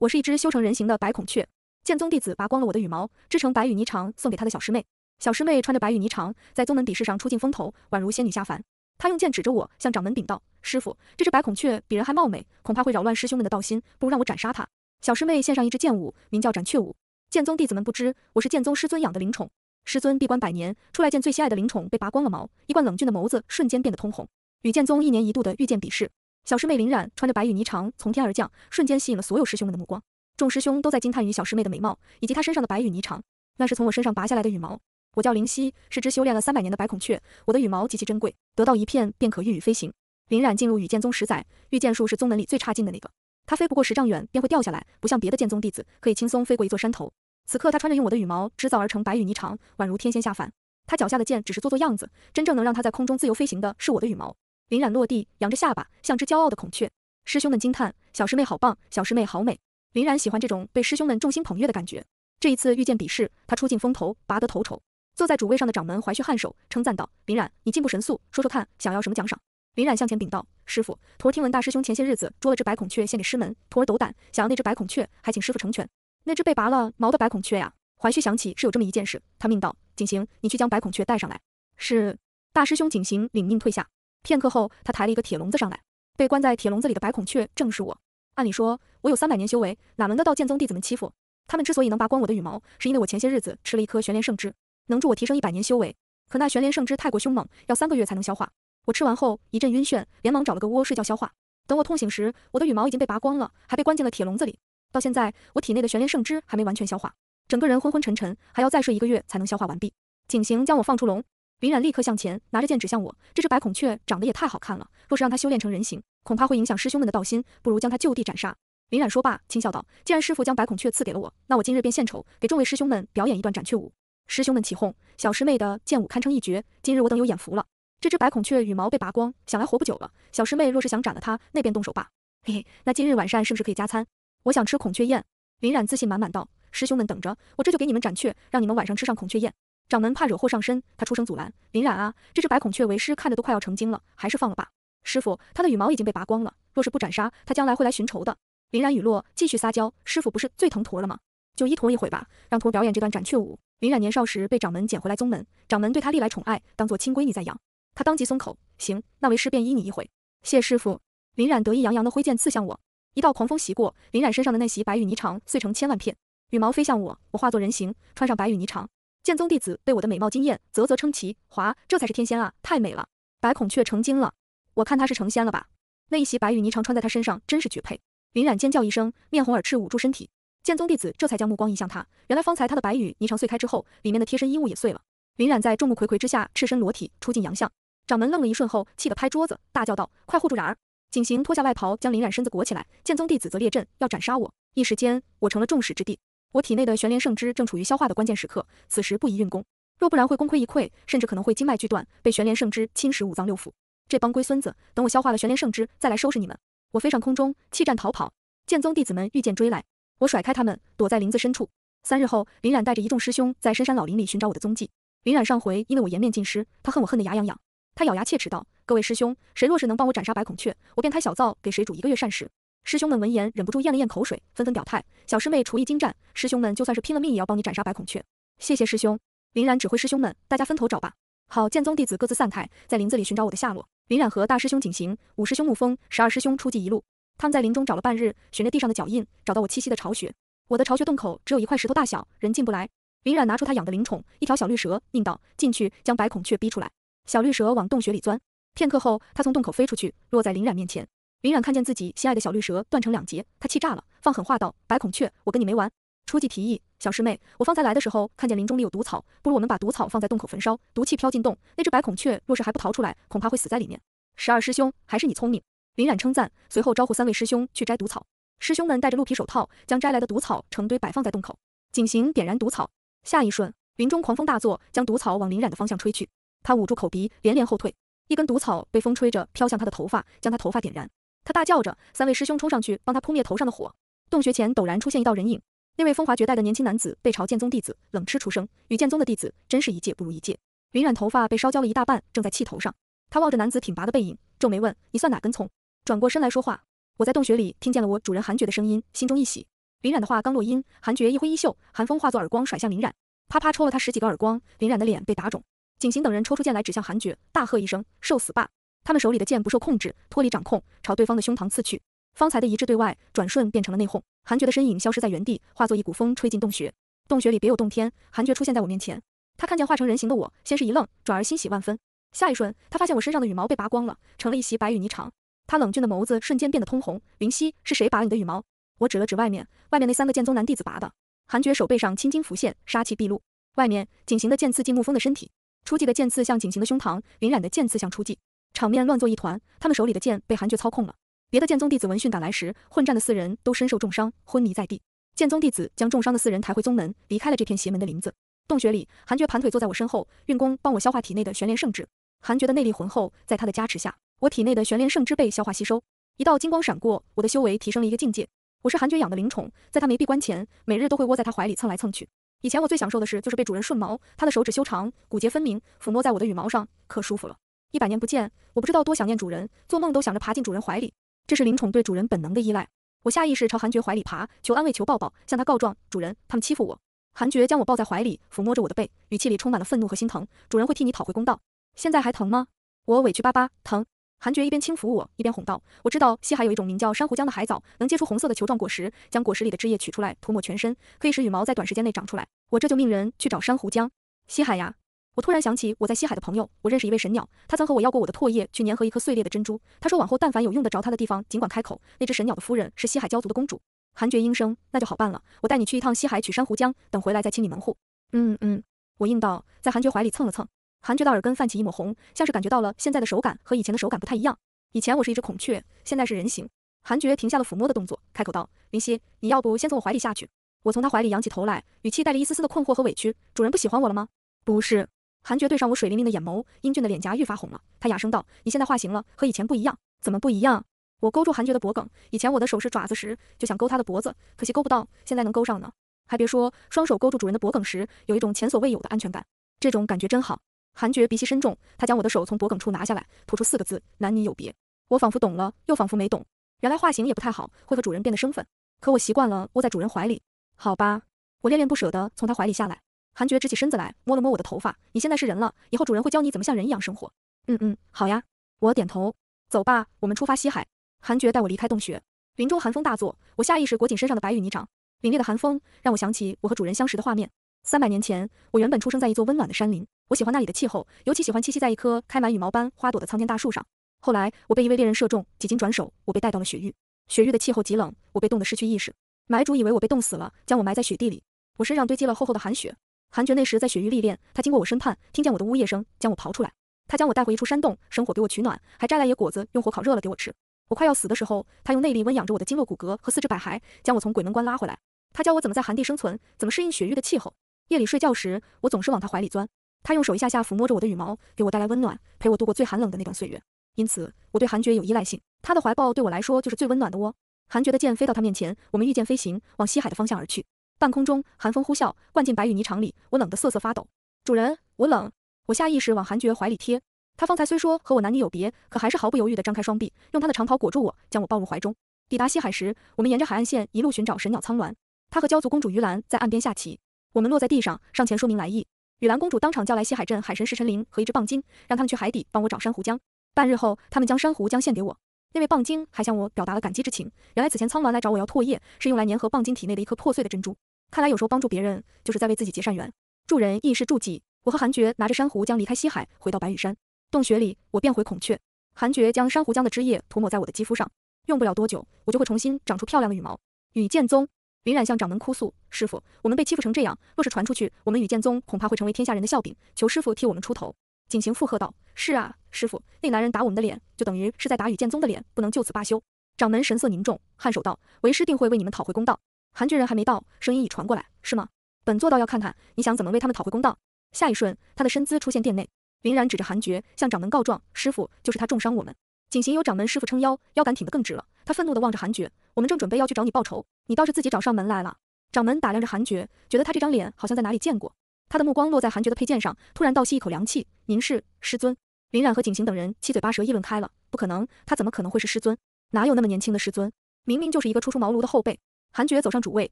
我是一只修成人形的白孔雀，剑宗弟子拔光了我的羽毛，织成白羽霓裳送给他的小师妹。小师妹穿着白羽霓裳，在宗门比试上出尽风头，宛如仙女下凡。他用剑指着我，向掌门禀道：“师傅，这只白孔雀比人还貌美，恐怕会扰乱师兄们的道心，不如让我斩杀他。”小师妹献上一支剑舞，名叫斩雀舞。剑宗弟子们不知我是剑宗师尊养的灵宠，师尊闭关百年，出来见最心爱的灵宠被拔光了毛，一贯冷峻的眸子瞬间变得通红。与剑宗一年一度的御剑比试。小师妹林染穿着白羽霓裳从天而降，瞬间吸引了所有师兄们的目光。众师兄都在惊叹于小师妹的美貌，以及她身上的白羽霓裳。那是从我身上拔下来的羽毛。我叫灵犀，是只修炼了三百年的白孔雀。我的羽毛极其珍贵，得到一片便可御羽飞行。林染进入羽剑宗十载，御剑术是宗门里最差劲的那个。她飞不过十丈远便会掉下来，不像别的剑宗弟子可以轻松飞过一座山头。此刻她穿着用我的羽毛织造而成白羽霓裳，宛如天仙下凡。她脚下的剑只是做做样子，真正能让她在空中自由飞行的是我的羽毛。林染落地，扬着下巴，像只骄傲的孔雀。师兄们惊叹：“小师妹好棒，小师妹好美。”林染喜欢这种被师兄们众星捧月的感觉。这一次遇见比试，他出尽风头，拔得头筹。坐在主位上的掌门怀旭颔首，称赞道：“林染，你进步神速，说说看，想要什么奖赏？”林染向前禀道：“师傅，徒儿听闻大师兄前些日子捉了只白孔雀献给师门，徒儿斗胆想要那只白孔雀，还请师傅成全。”那只被拔了毛的白孔雀呀！怀旭想起是有这么一件事，他命道：“景行，你去将白孔雀带上来。”是，大师兄景行领命退下。片刻后，他抬了一个铁笼子上来，被关在铁笼子里的白孔雀正是我。按理说，我有三百年修为，哪轮得到剑宗弟子们欺负？他们之所以能拔光我的羽毛，是因为我前些日子吃了一颗玄莲圣芝，能助我提升一百年修为。可那玄莲圣芝太过凶猛，要三个月才能消化。我吃完后一阵晕眩，连忙找了个窝睡觉消化。等我痛醒时，我的羽毛已经被拔光了，还被关进了铁笼子里。到现在，我体内的玄莲圣芝还没完全消化，整个人昏昏沉沉，还要再睡一个月才能消化完毕。景行将我放出笼。林染立刻向前，拿着剑指向我。这只白孔雀长得也太好看了，若是让它修炼成人形，恐怕会影响师兄们的道心，不如将它就地斩杀。林染说罢，轻笑道：“既然师傅将白孔雀赐给了我，那我今日便献丑，给众位师兄们表演一段斩雀舞。”师兄们起哄：“小师妹的剑舞堪称一绝，今日我等有眼福了。”这只白孔雀羽毛被拔光，想来活不久了。小师妹若是想斩了它，那便动手吧。嘿嘿，那今日晚膳是不是可以加餐？我想吃孔雀宴。林染自信满满道：“师兄们等着，我这就给你们斩雀，让你们晚上吃上孔雀宴。”掌门怕惹祸上身，他出声阻拦林冉啊，这只白孔雀为师看着都快要成精了，还是放了吧。师傅，他的羽毛已经被拔光了，若是不斩杀，他将来会来寻仇的。林冉雨落继续撒娇，师傅不是最疼徒了吗？就依徒一回吧，让徒表演这段斩雀舞。林冉年少时被掌门捡回来宗门，掌门对他历来宠爱，当做亲闺女在养。他当即松口，行，那为师便依你一回。谢师傅。林冉得意洋洋的挥剑刺向我，一道狂风袭过，林冉身上的那袭白羽霓裳碎成千万片，羽毛飞向我，我化作人形，穿上白羽霓裳。剑宗弟子被我的美貌惊艳，啧啧称奇。哇，这才是天仙啊，太美了，白孔雀成精了。我看她是成仙了吧？那一袭白羽霓裳穿在她身上真是绝配。林染尖叫一声，面红耳赤，捂住身体。剑宗弟子这才将目光移向她，原来方才她的白羽霓裳碎开之后，里面的贴身衣物也碎了。林染在众目睽睽之下赤身裸体，出尽洋相。掌门愣了一瞬后，气得拍桌子，大叫道：“快护住冉儿！”景行脱下外袍，将林染身子裹起来。剑宗弟子则列阵要斩杀我，一时间我成了众矢之的。我体内的玄莲圣汁正处于消化的关键时刻，此时不宜运功，若不然会功亏一篑，甚至可能会经脉俱断，被玄莲圣汁侵蚀五脏六腑。这帮龟孙子，等我消化了玄莲圣汁再来收拾你们！我飞上空中，弃战逃跑。剑宗弟子们御剑追来，我甩开他们，躲在林子深处。三日后，林染带着一众师兄在深山老林里寻找我的踪迹。林染上回因为我颜面尽失，他恨我恨得牙痒痒，他咬牙切齿道：“各位师兄，谁若是能帮我斩杀白孔雀，我便开小灶给谁煮一个月膳食。”师兄们闻言忍不住咽了咽口水，纷纷表态。小师妹厨艺精湛，师兄们就算是拼了命也要帮你斩杀白孔雀。谢谢师兄。林然指挥师兄们，大家分头找吧。好，剑宗弟子各自散开，在林子里寻找我的下落。林冉和大师兄景行、五师兄沐风、十二师兄出计一路，他们在林中找了半日，循着地上的脚印，找到我栖息的巢穴。我的巢穴洞口只有一块石头大小，人进不来。林冉拿出他养的灵宠，一条小绿蛇，命道：“进去，将白孔雀逼出来。”小绿蛇往洞穴里钻，片刻后，它从洞口飞出去，落在林冉面前。林冉看见自己心爱的小绿蛇断成两截，他气炸了，放狠话道：“白孔雀，我跟你没完！”初季提议：“小师妹，我方才来的时候看见林中里有毒草，不如我们把毒草放在洞口焚烧，毒气飘进洞，那只白孔雀若是还不逃出来，恐怕会死在里面。”十二师兄，还是你聪明，林冉称赞，随后招呼三位师兄去摘毒草。师兄们戴着鹿皮手套，将摘来的毒草成堆摆放在洞口，景行点燃毒草，下一瞬，林中狂风大作，将毒草往林冉的方向吹去，他捂住口鼻，连连后退，一根毒草被风吹着飘向他的头发，将他头发点燃。他大叫着，三位师兄冲上去帮他扑灭头上的火。洞穴前陡然出现一道人影，那位风华绝代的年轻男子背朝剑宗弟子，冷嗤出声：“与剑宗的弟子真是一届不如一届。”林染头发被烧焦了一大半，正在气头上。他望着男子挺拔的背影，皱眉问：“你算哪根葱？”转过身来说话：“我在洞穴里听见了我主人韩爵的声音，心中一喜。”林染的话刚落音，韩爵一挥衣袖，寒风化作耳光甩向林染，啪啪抽了他十几个耳光，林染的脸被打肿。景行等人抽出剑来指向韩爵，大喝一声：“受死吧！”他们手里的剑不受控制，脱离掌控，朝对方的胸膛刺去。方才的一致对外，转瞬变成了内讧。韩爵的身影消失在原地，化作一股风吹进洞穴。洞穴里别有洞天，韩爵出现在我面前。他看见化成人形的我，先是一愣，转而欣喜万分。下一瞬，他发现我身上的羽毛被拔光了，成了一袭白羽霓裳。他冷峻的眸子瞬间变得通红。云溪，是谁拔了你的羽毛？我指了指外面，外面那三个剑宗男弟子拔的。韩爵手背上青筋浮现，杀气毕露。外面，景行的剑刺进沐风的身体，初霁的剑刺向景行的胸膛，云染的剑刺向初霁。场面乱作一团，他们手里的剑被韩爵操控了。别的剑宗弟子闻讯赶来时，混战的四人都身受重伤，昏迷在地。剑宗弟子将重伤的四人抬回宗门，离开了这片邪门的林子。洞穴里，韩爵盘腿坐在我身后，运功帮我消化体内的玄莲圣旨。韩爵的内力浑厚，在他的加持下，我体内的玄莲圣汁被消化吸收。一道金光闪过，我的修为提升了一个境界。我是韩爵养的灵宠，在他没闭关前，每日都会窝在他怀里蹭来蹭去。以前我最享受的事就是被主人顺毛，他的手指修长，骨节分明，抚摸在我的羽毛上，可舒服了。一百年不见，我不知道多想念主人，做梦都想着爬进主人怀里。这是灵宠对主人本能的依赖。我下意识朝韩爵怀里爬，求安慰，求抱抱，向他告状：主人，他们欺负我。韩爵将我抱在怀里，抚摸着我的背，语气里充满了愤怒和心疼。主人会替你讨回公道。现在还疼吗？我委屈巴巴，疼。韩爵一边轻抚我，一边哄道：我知道西海有一种名叫珊瑚浆的海藻，能结出红色的球状果实，将果实里的汁液取出来涂抹全身，可以使羽毛在短时间内长出来。我这就命人去找珊瑚浆。西海呀。我突然想起我在西海的朋友，我认识一位神鸟，他曾和我要过我的唾液去粘合一颗碎裂的珍珠。他说往后但凡有用得着他的地方，尽管开口。那只神鸟的夫人是西海鲛族的公主。韩爵应声，那就好办了，我带你去一趟西海取珊瑚浆，等回来再清理门户。嗯嗯，我应道，在韩爵怀里蹭了蹭，韩爵的耳根泛起一抹红，像是感觉到了现在的手感和以前的手感不太一样。以前我是一只孔雀，现在是人形。韩爵停下了抚摸的动作，开口道：“林汐，你要不先从我怀里下去？”我从他怀里仰起头来，语气带着一丝丝的困惑和委屈：“主人不喜欢我了吗？”不是。韩爵对上我水灵灵的眼眸，英俊的脸颊愈发红了。他哑声道：“你现在化形了，和以前不一样，怎么不一样？”我勾住韩爵的脖颈，以前我的手是爪子时就想勾他的脖子，可惜勾不到，现在能勾上呢。还别说，双手勾住主人的脖颈时，有一种前所未有的安全感，这种感觉真好。韩爵鼻息深重，他将我的手从脖颈处拿下来，吐出四个字：“男女有别。”我仿佛懂了，又仿佛没懂。原来化形也不太好，会和主人变得生分。可我习惯了窝在主人怀里，好吧，我恋恋不舍地从他怀里下来。韩爵直起身子来，摸了摸我的头发。你现在是人了，以后主人会教你怎么像人一样生活。嗯嗯，好呀。我点头。走吧，我们出发西海。韩爵带我离开洞穴。林中寒风大作，我下意识裹紧身上的白羽霓裳。凛冽的寒风让我想起我和主人相识的画面。三百年前，我原本出生在一座温暖的山林，我喜欢那里的气候，尤其喜欢栖息在一棵开满羽毛般花朵的苍天大树上。后来我被一位猎人射中，几经转手，我被带到了雪域。雪域的气候极冷，我被冻得失去意识。买主以为我被冻死了，将我埋在雪地里。我身上堆积了厚厚的寒雪。韩爵那时在雪域历练，他经过我身畔，听见我的呜咽声，将我刨出来。他将我带回一处山洞，生火给我取暖，还摘来野果子，用火烤热了给我吃。我快要死的时候，他用内力温养着我的经络骨骼和四肢百骸，将我从鬼门关拉回来。他教我怎么在寒地生存，怎么适应雪域的气候。夜里睡觉时，我总是往他怀里钻，他用手一下下抚摸着我的羽毛，给我带来温暖，陪我度过最寒冷的那段岁月。因此，我对韩爵有依赖性，他的怀抱对我来说就是最温暖的窝。韩爵的剑飞到他面前，我们御剑飞行，往西海的方向而去。半空中，寒风呼啸，灌进白雨泥场里，我冷得瑟瑟发抖。主人，我冷。我下意识往韩爵怀里贴。他方才虽说和我男女有别，可还是毫不犹豫地张开双臂，用他的长袍裹住我，将我抱入怀中。抵达西海时，我们沿着海岸线一路寻找神鸟苍鸾。他和鲛族公主于兰在岸边下棋。我们落在地上，上前说明来意。雨兰公主当场叫来西海镇海神石沉灵和一只蚌精，让他们去海底帮我找珊瑚浆。半日后，他们将珊瑚浆献给我。那位蚌精还向我表达了感激之情。原来此前苍鸾来找我要唾液，是用来粘合蚌精体内的一颗破碎的珍珠。看来有时候帮助别人就是在为自己结善缘，助人亦是助己。我和韩爵拿着珊瑚浆离开西海，回到白羽山洞穴里，我变回孔雀。韩爵将珊瑚浆的汁液涂抹在我的肌肤上，用不了多久，我就会重新长出漂亮的羽毛。羽剑宗，林染向掌门哭诉，师傅，我们被欺负成这样，若是传出去，我们羽剑宗恐怕会成为天下人的笑柄，求师傅替我们出头。景行附和道，是啊，师傅，那男人打我们的脸，就等于是在打羽剑宗的脸，不能就此罢休。掌门神色凝重，颔首道，为师定会为你们讨回公道。韩爵人还没到，声音已传过来，是吗？本座倒要看看你想怎么为他们讨回公道。下一瞬，他的身姿出现殿内。林然指着韩爵向掌门告状：“师傅，就是他重伤我们。”景行有掌门师傅撑腰，腰杆挺得更直了。他愤怒地望着韩爵：“我们正准备要去找你报仇，你倒是自己找上门来了。”掌门打量着韩爵，觉得他这张脸好像在哪里见过。他的目光落在韩爵的佩剑上，突然倒吸一口凉气：“您是师尊？”林然和景行等人七嘴八舌议论开了：“不可能，他怎么可能会是师尊？哪有那么年轻的师尊？明明就是一个初出茅庐的后辈。”韩爵走上主位，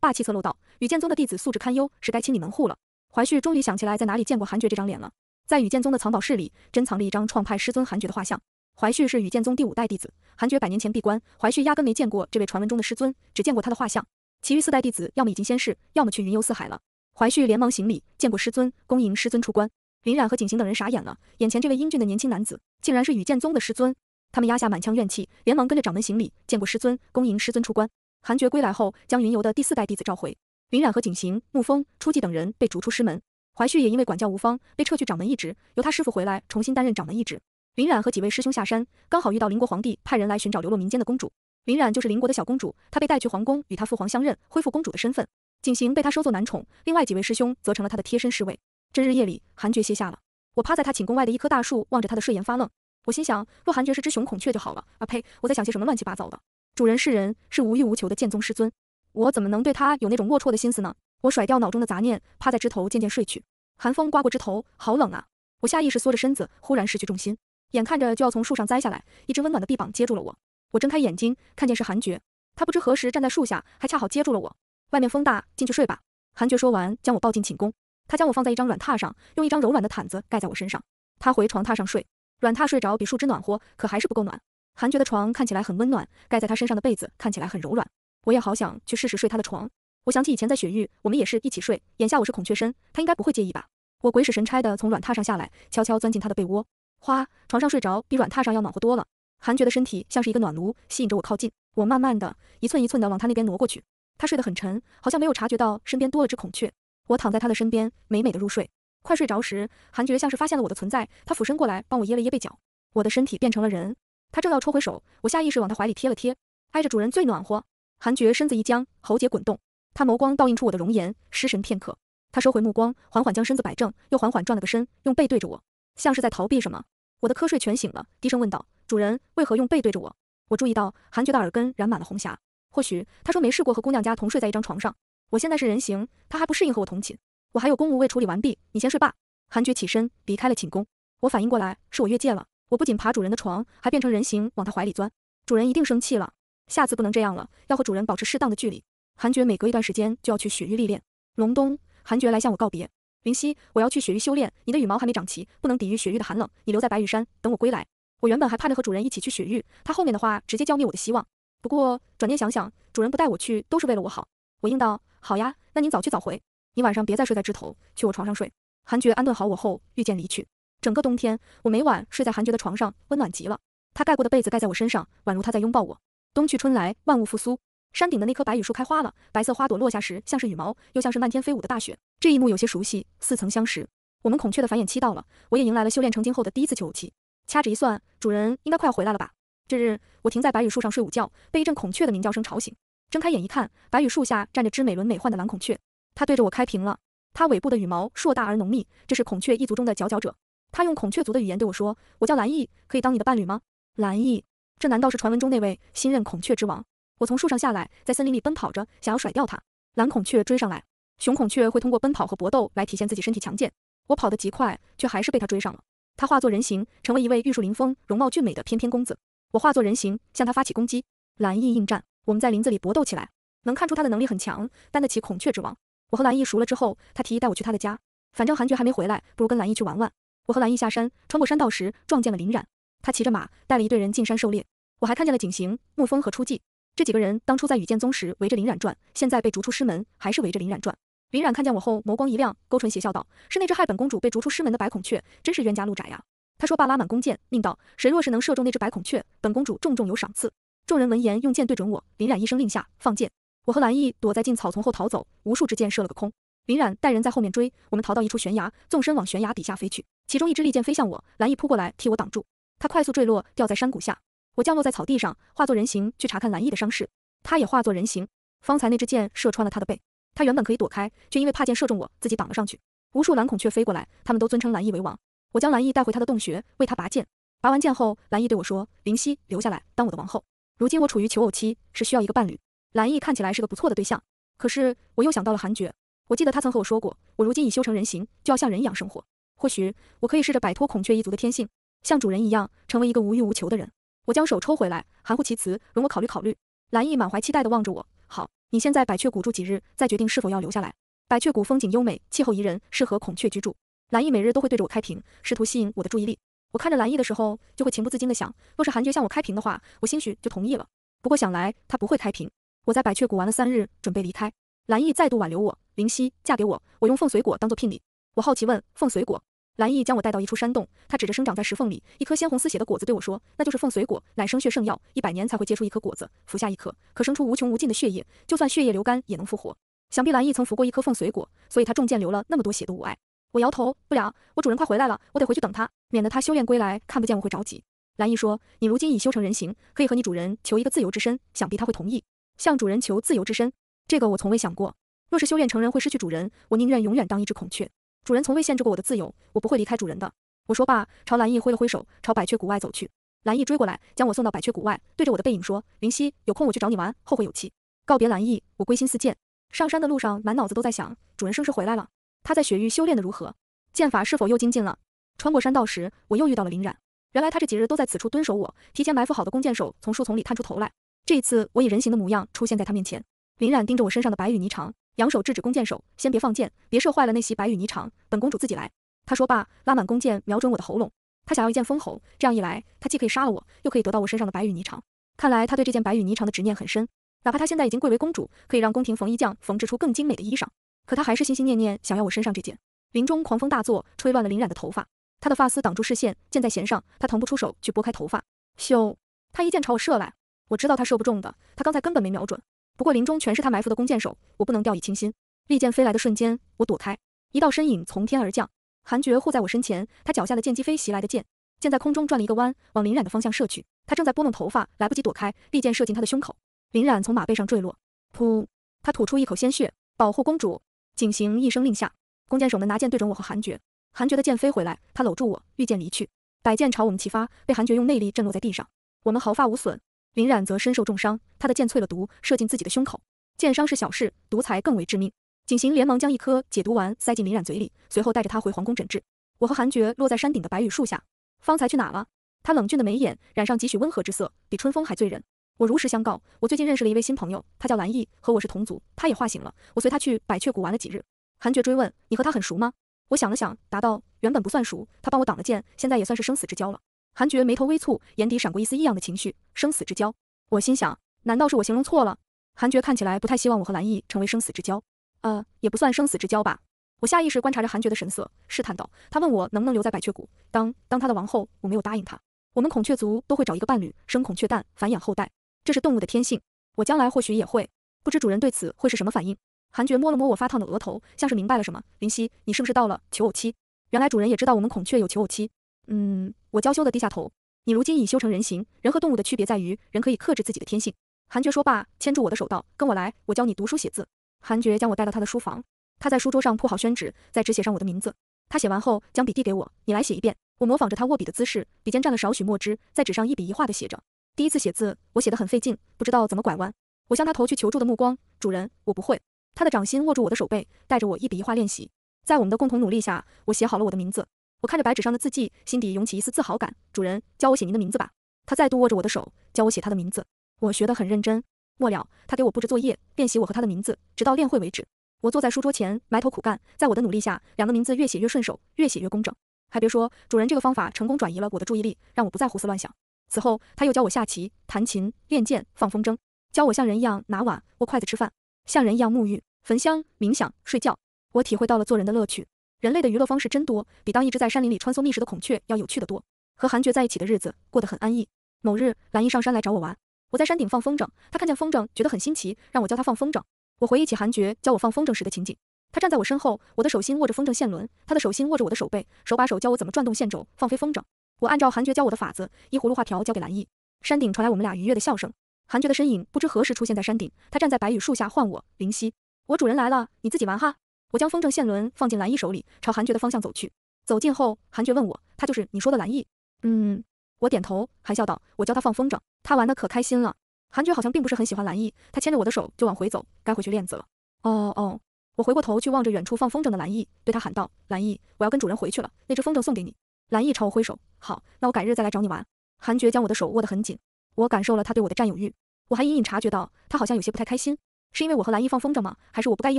霸气侧漏道：“羽剑宗的弟子素质堪忧，是该清理门户了。”怀旭终于想起来在哪里见过韩爵这张脸了，在羽剑宗的藏宝室里珍藏着一张创派师尊韩爵的画像。怀旭是羽剑宗第五代弟子，韩爵百年前闭关，怀旭压根没见过这位传闻中的师尊，只见过他的画像。其余四代弟子要么已经仙逝，要么去云游四海了。怀旭连忙行礼，见过师尊，恭迎师尊出关。林染和景行等人傻眼了，眼前这位英俊的年轻男子，竟然是羽剑宗的师尊。他们压下满腔怨气，连忙跟着掌门行礼，见过师尊，恭迎师尊出关。韩爵归来后，将云游的第四代弟子召回，云染和景行、沐风、初季等人被逐出师门。怀旭也因为管教无方，被撤去掌门一职，由他师父回来重新担任掌门一职。云染和几位师兄下山，刚好遇到邻国皇帝派人来寻找流落民间的公主，云染就是邻国的小公主，她被带去皇宫与她父皇相认，恢复公主的身份。景行被他收作男宠，另外几位师兄则成了他的贴身侍卫。这日夜里，韩爵歇下了，我趴在他寝宫外的一棵大树，望着他的睡颜发愣。我心想，若韩爵是只雄孔雀就好了啊！呸，我在想些什么乱七八糟的。主人是人，是无欲无求的剑宗师尊，我怎么能对他有那种龌龊的心思呢？我甩掉脑中的杂念，趴在枝头渐渐睡去。寒风刮过枝头，好冷啊！我下意识缩着身子，忽然失去重心，眼看着就要从树上栽下来，一只温暖的臂膀接住了我。我睁开眼睛，看见是韩爵，他不知何时站在树下，还恰好接住了我。外面风大，进去睡吧。韩爵说完，将我抱进寝宫。他将我放在一张软榻上，用一张柔软的毯子盖在我身上。他回床榻上睡，软榻睡着比树枝暖和，可还是不够暖。韩爵的床看起来很温暖，盖在他身上的被子看起来很柔软。我也好想去试试睡他的床。我想起以前在雪域，我们也是一起睡。眼下我是孔雀身，他应该不会介意吧？我鬼使神差的从软榻上下来，悄悄钻进他的被窝。花床上睡着比软榻上要暖和多了。韩爵的身体像是一个暖炉，吸引着我靠近。我慢慢的一寸一寸的往他那边挪过去。他睡得很沉，好像没有察觉到身边多了只孔雀。我躺在他的身边，美美的入睡。快睡着时，韩爵像是发现了我的存在，他俯身过来帮我掖了掖被角。我的身体变成了人。他正要抽回手，我下意识往他怀里贴了贴，挨着主人最暖和。韩爵身子一僵，喉结滚动，他眸光倒映出我的容颜，失神片刻。他收回目光，缓缓将身子摆正，又缓缓转了个身，用背对着我，像是在逃避什么。我的瞌睡全醒了，低声问道：“主人为何用背对着我？”我注意到韩爵的耳根染满了红霞，或许他说没试过和姑娘家同睡在一张床上。我现在是人形，他还不适应和我同寝。我还有公务未处理完毕，你先睡吧。韩爵起身离开了寝宫，我反应过来，是我越界了。我不仅爬主人的床，还变成人形往他怀里钻，主人一定生气了。下次不能这样了，要和主人保持适当的距离。韩爵每隔一段时间就要去雪域历练。隆冬，韩爵来向我告别，云溪，我要去雪域修炼，你的羽毛还没长齐，不能抵御雪域的寒冷，你留在白羽山，等我归来。我原本还盼着和主人一起去雪域，他后面的话直接浇灭我的希望。不过转念想想，主人不带我去都是为了我好。我应道，好呀，那您早去早回，你晚上别再睡在枝头，去我床上睡。韩爵安顿好我后，御剑离去。整个冬天，我每晚睡在韩爵的床上，温暖极了。他盖过的被子盖在我身上，宛如他在拥抱我。冬去春来，万物复苏，山顶的那棵白羽树开花了，白色花朵落下时，像是羽毛，又像是漫天飞舞的大雪。这一幕有些熟悉，似曾相识。我们孔雀的繁衍期到了，我也迎来了修炼成精后的第一次求偶期。掐指一算，主人应该快要回来了吧？这日，我停在白羽树上睡午觉，被一阵孔雀的鸣叫声吵醒。睁开眼一看，白羽树下站着只美轮美奂的蓝孔雀，它对着我开屏了。它尾部的羽毛硕大而浓密，这是孔雀一族中的佼佼者。他用孔雀族的语言对我说：“我叫蓝翼，可以当你的伴侣吗？”蓝翼，这难道是传闻中那位新任孔雀之王？我从树上下来，在森林里奔跑着，想要甩掉他。蓝孔雀追上来，雄孔雀会通过奔跑和搏斗来体现自己身体强健。我跑得极快，却还是被他追上了。他化作人形，成为一位玉树临风、容貌俊美的翩翩公子。我化作人形，向他发起攻击。蓝翼应战，我们在林子里搏斗起来。能看出他的能力很强，担得起孔雀之王。我和蓝翼熟了之后，他提议带我去他的家。反正韩爵还没回来，不如跟蓝翼去玩玩。我和蓝易下山，穿过山道时撞见了林染，他骑着马带了一队人进山狩猎。我还看见了景行、沐风和初霁这几个人。当初在羽剑宗时围着林染转，现在被逐出师门，还是围着林染转。林染看见我后眸光一亮，勾唇邪笑道：“是那只害本公主被逐出师门的白孔雀，真是冤家路窄呀！”他说罢拉满弓箭，命道：“谁若是能射中那只白孔雀，本公主重重有赏赐。”众人闻言用箭对准我。林染一声令下放箭，我和蓝易躲在进草丛后逃走，无数支箭射了个空。林染带人在后面追，我们逃到一处悬崖，纵身往悬崖底下飞去。其中一支利箭飞向我，蓝翼扑过来替我挡住，他快速坠落，掉在山谷下。我降落在草地上，化作人形去查看蓝翼的伤势。他也化作人形，方才那支箭射穿了他的背，他原本可以躲开，却因为怕箭射中我，自己挡了上去。无数蓝孔雀飞过来，他们都尊称蓝翼为王。我将蓝翼带回他的洞穴，为他拔剑。拔完剑后，蓝翼对我说：“灵犀，留下来当我的王后。如今我处于求偶期，是需要一个伴侣。蓝翼看起来是个不错的对象，可是我又想到了韩爵。我记得他曾和我说过，我如今已修成人形，就要像人一样生活。”或许我可以试着摆脱孔雀一族的天性，像主人一样，成为一个无欲无求的人。我将手抽回来，含糊其辞，容我考虑考虑。蓝易满怀期待地望着我，好，你现在百雀谷住几日，再决定是否要留下来。百雀谷风景优美，气候宜人，适合孔雀居住。蓝易每日都会对着我开屏，试图吸引我的注意力。我看着蓝易的时候，就会情不自禁地想，若是韩爵向我开屏的话，我兴许就同意了。不过想来他不会开屏。我在百雀谷玩了三日，准备离开。蓝易再度挽留我，灵犀嫁给我，我用凤髓果当做聘礼。我好奇问凤髓果，蓝意将我带到一处山洞，他指着生长在石缝里一颗鲜红似血的果子对我说：“那就是凤髓果，乃生血圣药，一百年才会结出一颗果子。服下一颗，可生出无穷无尽的血液，就算血液流干也能复活。想必蓝意曾服过一颗凤髓果，所以他中箭流了那么多血都无碍。”我摇头，不了，我主人快回来了，我得回去等他，免得他修炼归来看不见我会着急。蓝意说：“你如今已修成人形，可以和你主人求一个自由之身，想必他会同意。向主人求自由之身，这个我从未想过。若是修炼成人会失去主人，我宁愿永远当一只孔雀。”主人从未限制过我的自由，我不会离开主人的。我说罢，朝蓝易挥了挥手，朝百雀谷外走去。蓝易追过来，将我送到百雀谷外，对着我的背影说：“林夕，有空我去找你玩，后会有期。”告别蓝易，我归心似箭。上山的路上，满脑子都在想，主人生是回来了？他在雪域修炼的如何？剑法是否又精进了？穿过山道时，我又遇到了林染。原来他这几日都在此处蹲守，我提前埋伏好的弓箭手从树丛里探出头来。这一次，我以人形的模样出现在他面前。林染盯着我身上的白羽霓裳。扬手制止弓箭手，先别放箭，别射坏了那袭白羽霓裳。本公主自己来。他说罢，拉满弓箭，瞄准我的喉咙。他想要一箭封喉，这样一来，他既可以杀了我，又可以得到我身上的白羽霓裳。看来他对这件白羽霓裳的执念很深，哪怕他现在已经贵为公主，可以让宫廷缝衣匠缝制出更精美的衣裳，可他还是心心念念想要我身上这件。林中狂风大作，吹乱了林染的头发，他的发丝挡住视线，箭在弦上，他腾不出手去拨开头发。咻！他一箭朝我射来，我知道他射不中的，他刚才根本没瞄准。不过林中全是他埋伏的弓箭手，我不能掉以轻心。利箭飞来的瞬间，我躲开，一道身影从天而降，韩爵护在我身前，他脚下的剑击飞袭来的箭，箭在空中转了一个弯，往林染的方向射去。他正在拨弄头发，来不及躲开，利箭射进他的胸口。林染从马背上坠落，噗，他吐出一口鲜血。保护公主，景行一声令下，弓箭手们拿剑对准我和韩爵。韩爵的剑飞回来，他搂住我，御剑离去。百剑朝我们齐发，被韩爵用内力震落在地上，我们毫发无损。林染则身受重伤，他的剑淬了毒，射进自己的胸口。剑伤是小事，毒才更为致命。景行连忙将一颗解毒丸塞进林染嘴里，随后带着他回皇宫诊治。我和韩爵落在山顶的白羽树下，方才去哪了？他冷峻的眉眼染上几许温和之色，比春风还醉人。我如实相告，我最近认识了一位新朋友，他叫蓝毅，和我是同族，他也化形了。我随他去百雀谷玩了几日。韩爵追问，你和他很熟吗？我想了想，答道，原本不算熟，他帮我挡了剑，现在也算是生死之交了。韩爵眉头微蹙，眼底闪过一丝异样的情绪。生死之交，我心想，难道是我形容错了？韩爵看起来不太希望我和蓝易成为生死之交，呃，也不算生死之交吧。我下意识观察着韩爵的神色，试探道：“他问我能不能留在百雀谷当当他的王后，我没有答应他。我们孔雀族都会找一个伴侣，生孔雀蛋，繁衍后代，这是动物的天性。我将来或许也会，不知主人对此会是什么反应？”韩爵摸了摸我发烫的额头，像是明白了什么：“林夕，你是不是到了求偶期？原来主人也知道我们孔雀有求偶期。”嗯，我娇羞的低下头。你如今已修成人形，人和动物的区别在于人可以克制自己的天性。韩爵说罢，牵住我的手道：“跟我来，我教你读书写字。”韩爵将我带到他的书房，他在书桌上铺好宣纸，在纸写上我的名字。他写完后，将笔递给我，你来写一遍。我模仿着他握笔的姿势，笔尖蘸了少许墨汁，在纸上一笔一画的写着。第一次写字，我写的很费劲，不知道怎么拐弯。我向他投去求助的目光，主人，我不会。他的掌心握住我的手背，带着我一笔一画练习。在我们的共同努力下，我写好了我的名字。我看着白纸上的字迹，心底涌起一丝自豪感。主人教我写您的名字吧。他再度握着我的手，教我写他的名字。我学得很认真。末了，他给我布置作业，练习我和他的名字，直到练会为止。我坐在书桌前，埋头苦干。在我的努力下，两个名字越写越顺手，越写越工整。还别说，主人这个方法成功转移了我的注意力，让我不再胡思乱想。此后，他又教我下棋、弹琴、练剑、放风筝，教我像人一样拿碗、握筷子吃饭，像人一样沐浴、焚香、冥想、睡觉。我体会到了做人的乐趣。人类的娱乐方式真多，比当一只在山林里穿梭觅食的孔雀要有趣的多。和韩爵在一起的日子过得很安逸。某日，蓝衣上山来找我玩，我在山顶放风筝，他看见风筝觉得很新奇，让我教他放风筝。我回忆起韩爵教我放风筝时的情景，他站在我身后，我的手心握着风筝线轮，他的手心握着我的手背，手把手教我怎么转动线轴，放飞风筝。我按照韩爵教我的法子，一葫芦画瓢交给蓝易。山顶传来我们俩愉悦的笑声，韩爵的身影不知何时出现在山顶，他站在白羽树下唤我灵犀，我主人来了，你自己玩哈。我将风筝线轮放进蓝易手里，朝韩爵的方向走去。走近后，韩爵问我，他就是你说的蓝易？嗯，我点头，含笑道，我教他放风筝，他玩的可开心了。韩爵好像并不是很喜欢蓝易，他牵着我的手就往回走，该回去练字了。哦哦，我回过头去望着远处放风筝的蓝易，对他喊道，蓝易，我要跟主人回去了，那只风筝送给你。蓝易朝我挥手，好，那我改日再来找你玩。韩爵将我的手握得很紧，我感受了他对我的占有欲，我还隐隐察觉到他好像有些不太开心。是因为我和蓝姨放风筝吗？还是我不该一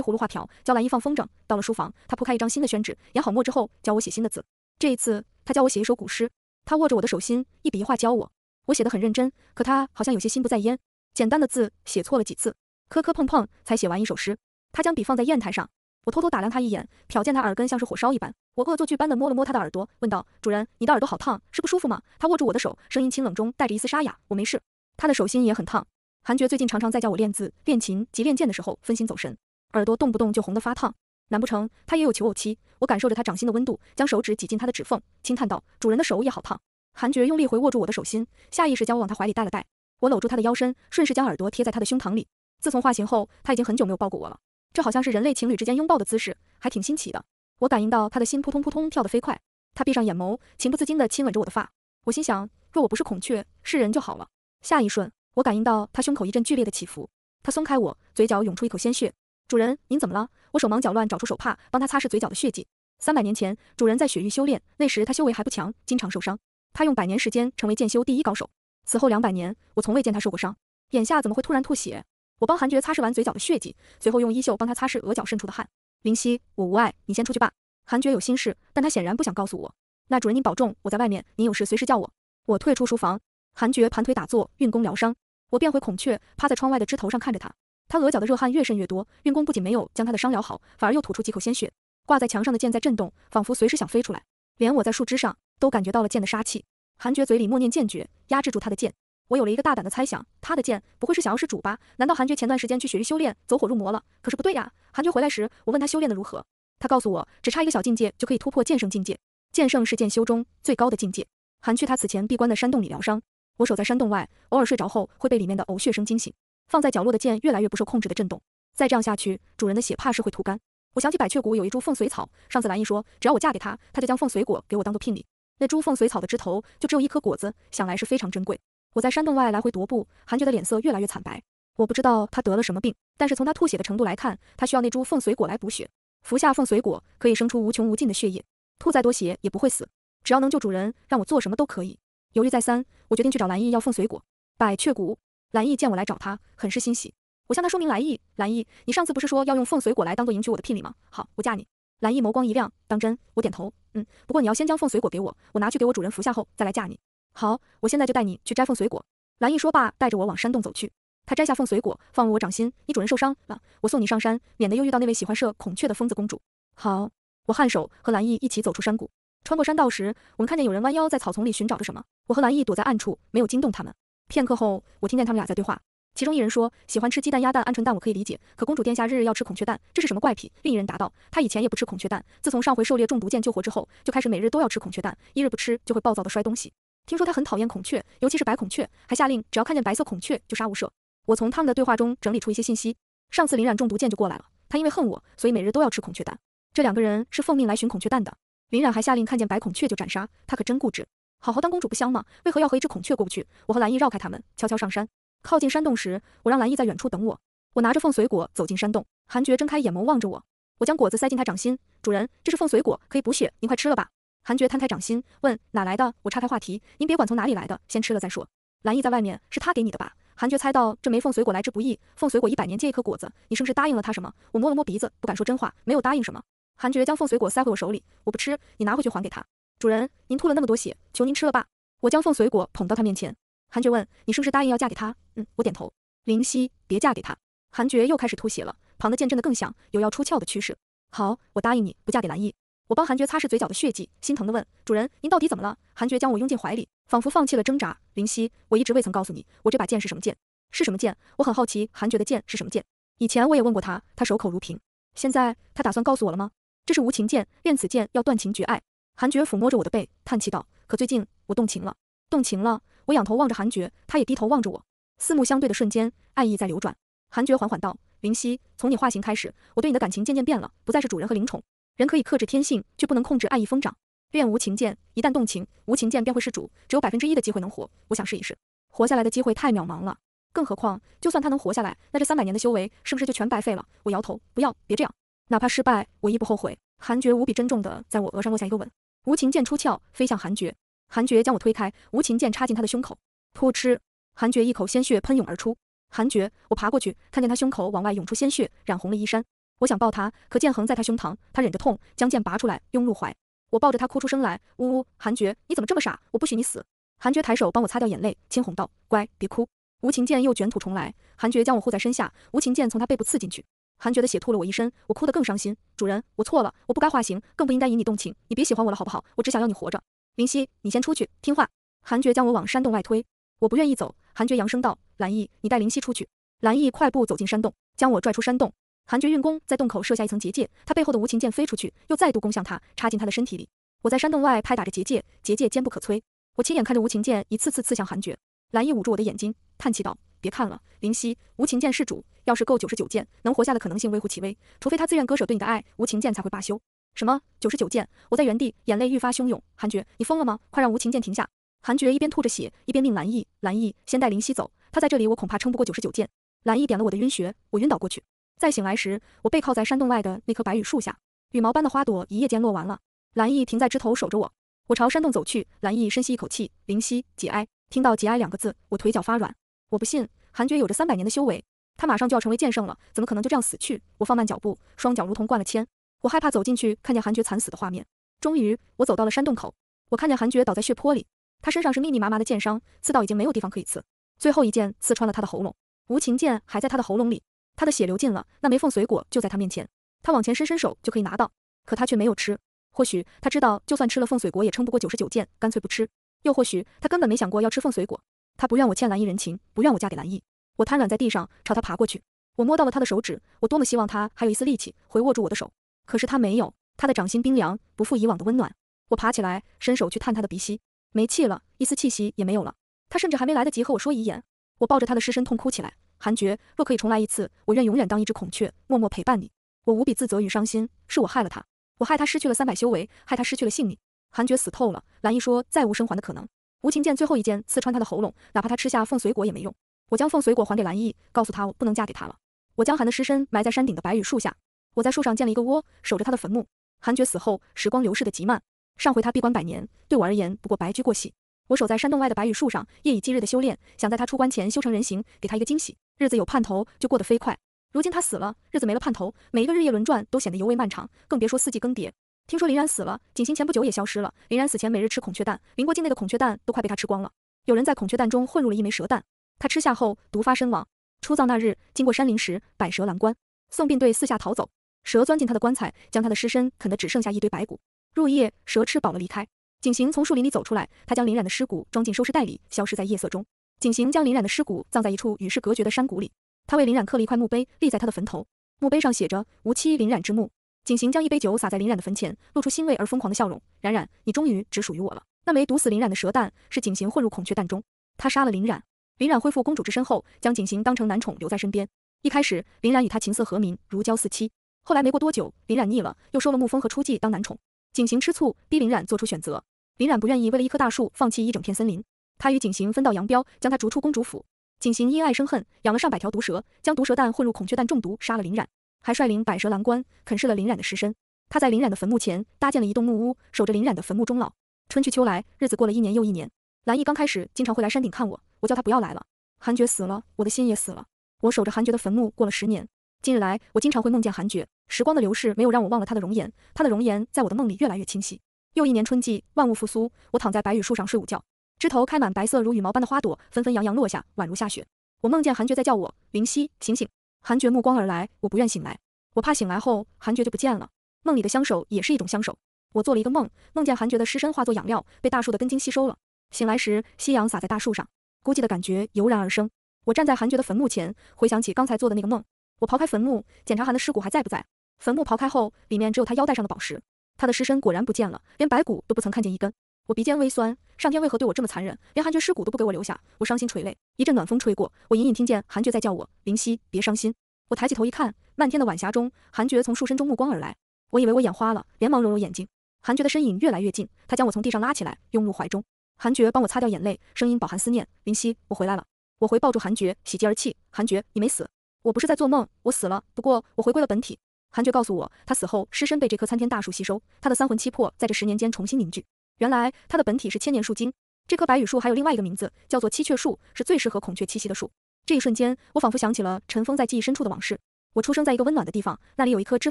葫芦画瓢教蓝姨放风筝？到了书房，他铺开一张新的宣纸，研好墨之后教我写新的字。这一次他教我写一首古诗，他握着我的手心，一笔一画教我。我写得很认真，可他好像有些心不在焉。简单的字写错了几次，磕磕碰碰才写完一首诗。他将笔放在砚台上，我偷偷打量他一眼，瞟见他耳根像是火烧一般。我恶作剧般的摸了摸他的耳朵，问道：“主人，你的耳朵好烫，是不舒服吗？”他握住我的手，声音清冷中带着一丝沙哑：“我没事。”他的手心也很烫。韩爵最近常常在叫我练字、练琴及练剑的时候分心走神，耳朵动不动就红的发烫。难不成他也有求偶期？我感受着他掌心的温度，将手指挤进他的指缝，轻叹道：“主人的手也好烫。”韩爵用力回握住我的手心，下意识将我往他怀里带了带。我搂住他的腰身，顺势将耳朵贴在他的胸膛里。自从化形后，他已经很久没有抱过我了。这好像是人类情侣之间拥抱的姿势，还挺新奇的。我感应到他的心扑通扑通跳得飞快，他闭上眼眸，情不自禁地亲吻着我的发。我心想，若我不是孔雀，是人就好了。下一瞬。我感应到他胸口一阵剧烈的起伏，他松开我，嘴角涌出一口鲜血。主人，您怎么了？我手忙脚乱找出手帕，帮他擦拭嘴角的血迹。三百年前，主人在雪域修炼，那时他修为还不强，经常受伤。他用百年时间成为剑修第一高手。此后两百年，我从未见他受过伤。眼下怎么会突然吐血？我帮韩爵擦拭完嘴角的血迹，随后用衣袖帮他擦拭额角渗出的汗。灵溪，我无碍，你先出去吧。韩爵有心事，但他显然不想告诉我。那主人您保重，我在外面，您有事随时叫我。我退出书房，韩爵盘腿打坐，运功疗伤。我变回孔雀，趴在窗外的枝头上看着他。他额角的热汗越渗越多，运功不仅没有将他的伤疗好，反而又吐出几口鲜血。挂在墙上的剑在震动，仿佛随时想飞出来。连我在树枝上都感觉到了剑的杀气。韩爵嘴里默念剑诀，压制住他的剑。我有了一个大胆的猜想，他的剑不会是想要施主吧？难道韩爵前段时间去雪域修炼，走火入魔了？可是不对呀。韩爵回来时，我问他修炼的如何，他告诉我，只差一个小境界就可以突破剑圣境界。剑圣是剑修中最高的境界。韩去他此前闭关的山洞里疗伤。我守在山洞外，偶尔睡着后会被里面的呕血声惊醒。放在角落的剑越来越不受控制的震动，再这样下去，主人的血怕是会吐干。我想起百雀谷有一株凤髓草，上次蓝姨说，只要我嫁给他，他就将凤髓果给我当做聘礼。那株凤髓草的枝头就只有一颗果子，想来是非常珍贵。我在山洞外来回踱步，韩爵的脸色越来越惨白。我不知道他得了什么病，但是从他吐血的程度来看，他需要那株凤髓果来补血。服下凤髓果可以生出无穷无尽的血液，吐再多血也不会死。只要能救主人，让我做什么都可以。犹豫再三，我决定去找蓝易要凤髓果。百雀谷，蓝易见我来找他，很是欣喜。我向他说明来意，蓝易，你上次不是说要用凤髓果来当做迎娶我的聘礼吗？好，我嫁你。蓝易眸光一亮，当真？我点头，嗯。不过你要先将凤髓果给我，我拿去给我主人服下后再来嫁你。好，我现在就带你去摘凤髓果。蓝易说罢，带着我往山洞走去。他摘下凤髓果，放入我掌心。你主人受伤了，我送你上山，免得又遇到那位喜欢射孔雀的疯子公主。好，我颔首，和蓝易一起走出山谷，穿过山道时，我们看见有人弯腰在草丛里寻找着什么。我和兰毅躲在暗处，没有惊动他们。片刻后，我听见他们俩在对话，其中一人说喜欢吃鸡蛋、鸭蛋、鹌鹑蛋，我可以理解。可公主殿下日日要吃孔雀蛋，这是什么怪癖？另一人答道，他以前也不吃孔雀蛋，自从上回狩猎中毒箭救活之后，就开始每日都要吃孔雀蛋，一日不吃就会暴躁的摔东西。听说他很讨厌孔雀，尤其是白孔雀，还下令只要看见白色孔雀就杀无赦。我从他们的对话中整理出一些信息，上次林冉中毒箭就过来了，他因为恨我，所以每日都要吃孔雀蛋。这两个人是奉命来寻孔雀蛋的。林冉还下令看见白孔雀就斩杀，他可真固执。好好当公主不香吗？为何要和一只孔雀过不去？我和蓝意绕开他们，悄悄上山。靠近山洞时，我让蓝意在远处等我。我拿着凤髓果走进山洞，韩爵睁开眼眸望着我。我将果子塞进他掌心，主人，这是凤髓果，可以补血，您快吃了吧。韩爵摊开掌心，问哪来的？我岔开话题，您别管从哪里来的，先吃了再说。蓝意在外面，是他给你的吧？韩爵猜到这枚凤髓果来之不易，凤髓果一百年结一颗果子，你是不是答应了他什么？我摸了摸鼻子，不敢说真话，没有答应什么。韩爵将凤髓果塞回我手里，我不吃，你拿回去还给他。主人，您吐了那么多血，求您吃了吧。我将凤髓果捧到他面前。韩爵问：“你是不是答应要嫁给他？”嗯，我点头。灵夕，别嫁给他。韩爵又开始吐血了，旁的剑震得更响，有要出鞘的趋势。好，我答应你，不嫁给蓝易。我帮韩爵擦拭嘴角的血迹，心疼的问：“主人，您到底怎么了？”韩爵将我拥进怀里，仿佛放弃了挣扎。灵夕，我一直未曾告诉你，我这把剑是什么剑？是什么剑？我很好奇，韩爵的剑是什么剑？以前我也问过他，他守口如瓶。现在他打算告诉我了吗？这是无情剑，练此剑要断情绝爱。韩爵抚摸着我的背，叹气道：“可最近我动情了，动情了。”我仰头望着韩爵，他也低头望着我，四目相对的瞬间，爱意在流转。韩爵缓缓道：“林溪，从你化形开始，我对你的感情渐渐变了，不再是主人和灵宠。人可以克制天性，却不能控制爱意疯长。练无情剑，一旦动情，无情剑便会是主，只有百分之一的机会能活。我想试一试，活下来的机会太渺茫了。更何况，就算他能活下来，那这三百年的修为是不是就全白费了？”我摇头，不要，别这样。哪怕失败，我亦不后悔。韩爵无比珍重的在我额上落下一个吻。无情剑出鞘，飞向韩爵。韩爵将我推开，无情剑插进他的胸口。噗嗤，韩爵一口鲜血喷涌而出。韩爵，我爬过去，看见他胸口往外涌出鲜血，染红了衣衫。我想抱他，可剑横在他胸膛，他忍着痛将剑拔出来，拥入怀。我抱着他哭出声来，呜呜，韩爵，你怎么这么傻？我不许你死。韩爵抬手帮我擦掉眼泪，轻哄道，乖，别哭。无情剑又卷土重来，韩爵将我护在身下，无情剑从他背部刺进去。韩爵的血吐了我一身，我哭得更伤心。主人，我错了，我不该化形，更不应该引你动情。你别喜欢我了好不好？我只想要你活着。灵犀，你先出去，听话。韩爵将我往山洞外推，我不愿意走。韩爵扬声道：“蓝意，你带灵犀出去。”蓝意快步走进山洞，将我拽出山洞。韩爵运功在洞口设下一层结界，他背后的无情剑飞出去，又再度攻向他，插进他的身体里。我在山洞外拍打着结界，结界坚不可摧。我亲眼看着无情剑一次次刺向韩爵。蓝易捂住我的眼睛，叹气道：“别看了，灵犀，无情剑是主，要是够九十九剑，能活下的可能性微乎其微。除非他自愿割舍对你的爱，无情剑才会罢休。”什么？九十九剑？我在原地，眼泪愈发汹涌。韩爵，你疯了吗？快让无情剑停下！韩爵一边吐着血，一边命蓝易，蓝易先带灵犀走，他在这里，我恐怕撑不过九十九剑。蓝易点了我的晕穴，我晕倒过去。再醒来时，我背靠在山洞外的那棵白羽树下，羽毛般的花朵一夜间落完了。蓝易停在枝头守着我，我朝山洞走去。蓝易深吸一口气，灵犀，节哀。听到“节哀”两个字，我腿脚发软。我不信，韩爵有着三百年的修为，他马上就要成为剑圣了，怎么可能就这样死去？我放慢脚步，双脚如同灌了铅。我害怕走进去，看见韩爵惨死的画面。终于，我走到了山洞口。我看见韩爵倒在血泊里，他身上是密密麻麻的剑伤，刺到已经没有地方可以刺，最后一剑刺穿了他的喉咙，无情剑还在他的喉咙里。他的血流尽了，那枚凤髓果就在他面前，他往前伸伸手就可以拿到，可他却没有吃。或许他知道，就算吃了凤髓果，也撑不过九十九剑，干脆不吃。又或许他根本没想过要吃凤水果，他不怨我欠蓝逸人情，不怨我嫁给蓝逸。我瘫软在地上，朝他爬过去。我摸到了他的手指，我多么希望他还有一丝力气，回握住我的手。可是他没有，他的掌心冰凉，不复以往的温暖。我爬起来，伸手去探他的鼻息，没气了，一丝气息也没有了。他甚至还没来得及和我说遗言。我抱着他的尸身痛哭起来。韩爵，若可以重来一次，我愿永远当一只孔雀，默默陪伴你。我无比自责与伤心，是我害了他，我害他失去了三百修为，害他失去了性命。韩爵死透了，蓝易说再无生还的可能。无情剑最后一剑刺穿他的喉咙，哪怕他吃下凤髓果也没用。我将凤髓果还给蓝易，告诉他我不能嫁给他了。我将韩的尸身埋在山顶的白羽树下，我在树上建了一个窝，守着他的坟墓。韩爵死后，时光流逝的极慢。上回他闭关百年，对我而言不过白驹过隙。我守在山洞外的白羽树上，夜以继日的修炼，想在他出关前修成人形，给他一个惊喜。日子有盼头就过得飞快，如今他死了，日子没了盼头，每一个日夜轮转都显得尤为漫长，更别说四季更迭。听说林然死了，景行前不久也消失了。林然死前每日吃孔雀蛋，林国境内的孔雀蛋都快被他吃光了。有人在孔雀蛋中混入了一枚蛇蛋，他吃下后毒发身亡。出葬那日，经过山林时百蛇拦棺，送殡队四下逃走，蛇钻进他的棺材，将他的尸身啃得只剩下一堆白骨。入夜，蛇吃饱了离开。景行从树林里走出来，他将林冉的尸骨装进收尸袋里，消失在夜色中。景行将林冉的尸骨葬在一处与世隔绝的山谷里，他为林冉刻了一块墓碑，立在他的坟头。墓碑上写着：无妻林冉之墓。景行将一杯酒洒在林染的坟前，露出欣慰而疯狂的笑容。冉冉，你终于只属于我了。那枚毒死林染的蛇蛋是景行混入孔雀蛋中，他杀了林染。林染恢复公主之身后，将景行当成男宠留在身边。一开始，林染与他琴瑟和鸣，如胶似漆。后来没过多久，林染腻了，又收了沐风和初霁当男宠。景行吃醋，逼林染做出选择。林染不愿意为了一棵大树放弃一整片森林，他与景行分道扬镳，将他逐出公主府。景行因爱生恨，养了上百条毒蛇，将毒蛇蛋混入孔雀蛋中毒杀了林染。还率领百蛇狼官啃噬了林染的尸身。他在林染的坟墓前搭建了一栋木屋，守着林染的坟墓终老。春去秋来，日子过了一年又一年。蓝易刚开始经常会来山顶看我，我叫他不要来了。韩爵死了，我的心也死了。我守着韩爵的坟墓过了十年。近日来，我经常会梦见韩爵。时光的流逝没有让我忘了他的容颜，他的容颜在我的梦里越来越清晰。又一年春季，万物复苏，我躺在白羽树上睡午觉，枝头开满白色如羽毛般的花朵，纷纷扬扬落下，宛如下雪。我梦见韩爵在叫我，灵犀，醒醒。韩爵目光而来，我不愿醒来，我怕醒来后韩爵就不见了。梦里的相守也是一种相守。我做了一个梦，梦见韩爵的尸身化作养料，被大树的根茎吸收了。醒来时，夕阳洒在大树上，孤寂的感觉油然而生。我站在韩爵的坟墓前，回想起刚才做的那个梦。我刨开坟墓，检查韩的尸骨还在不在。坟墓刨开后，里面只有他腰带上的宝石。他的尸身果然不见了，连白骨都不曾看见一根。我鼻尖微酸，上天为何对我这么残忍，连韩爵尸骨都不给我留下？我伤心垂泪。一阵暖风吹过，我隐隐听见韩爵在叫我：“灵犀，别伤心。”我抬起头一看，漫天的晚霞中，韩爵从树身中目光而来。我以为我眼花了，连忙揉揉眼睛。韩爵的身影越来越近，他将我从地上拉起来，拥入怀中。韩爵帮我擦掉眼泪，声音饱含思念：“灵溪，我回来了。”我回抱住韩爵，喜极而泣：“韩爵，你没死？我不是在做梦？我死了？不过我回归了本体。”韩爵告诉我，他死后尸身被这棵参天大树吸收，他的三魂七魄在这十年间重新凝聚。原来它的本体是千年树精，这棵白羽树还有另外一个名字，叫做七雀树，是最适合孔雀栖息的树。这一瞬间，我仿佛想起了尘封在记忆深处的往事。我出生在一个温暖的地方，那里有一棵枝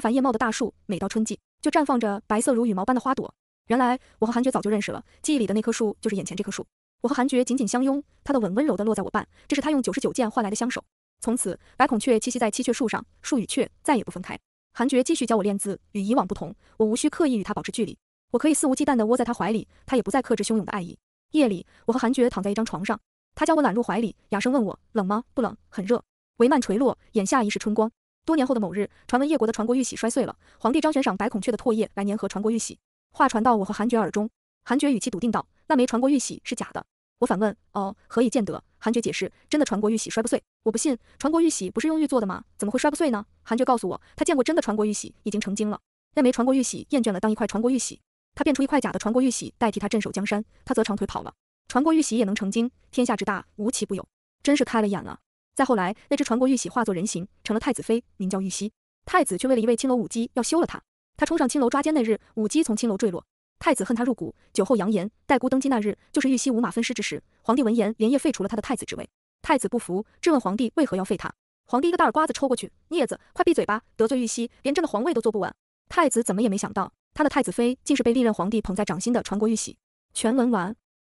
繁叶茂的大树，每到春季就绽放着白色如羽毛般的花朵。原来我和韩爵早就认识了，记忆里的那棵树就是眼前这棵树。我和韩爵紧紧相拥，他的吻温柔的落在我半，这是他用九十九剑换来的相守。从此，白孔雀栖息在七雀树上，树与雀再也不分开。韩爵继续教我练字，与以往不同，我无需刻意与他保持距离。我可以肆无忌惮地窝在他怀里，他也不再克制汹涌的爱意。夜里，我和韩爵躺在一张床上，他将我揽入怀里，哑声问我冷吗？不冷，很热。帷幔垂落，眼下已是春光。多年后的某日，传闻叶国的传国玉玺摔碎了，皇帝张悬赏白孔雀的唾液来粘合传国玉玺。话传到我和韩爵耳中，韩爵语气笃定道：“那枚传国玉玺是假的。”我反问：“哦，何以见得？”韩爵解释：“真的传国玉玺摔不碎。”我不信，传国玉玺不是用玉做的吗？怎么会摔不碎呢？韩爵告诉我，他见过真的传国玉玺，已经成精了。那枚传国玉玺厌倦了当一块传国玉玺。他变出一块假的传国玉玺，代替他镇守江山，他则长腿跑了。传国玉玺也能成精，天下之大，无奇不有，真是开了眼了。再后来，那只传国玉玺化作人形，成了太子妃，名叫玉溪。太子却为了一位青楼舞姬要休了她。他冲上青楼抓奸那日，舞姬从青楼坠落，太子恨他入骨，酒后扬言，待孤登基那日，就是玉溪五马分尸之时。皇帝闻言，连夜废除了他的太子之位。太子不服，质问皇帝为何要废他。皇帝一个大耳瓜子抽过去，孽子，快闭嘴吧！得罪玉溪，连朕的皇位都坐不稳。太子怎么也没想到。他的太子妃竟是被历任皇帝捧在掌心的传国玉玺。全文完。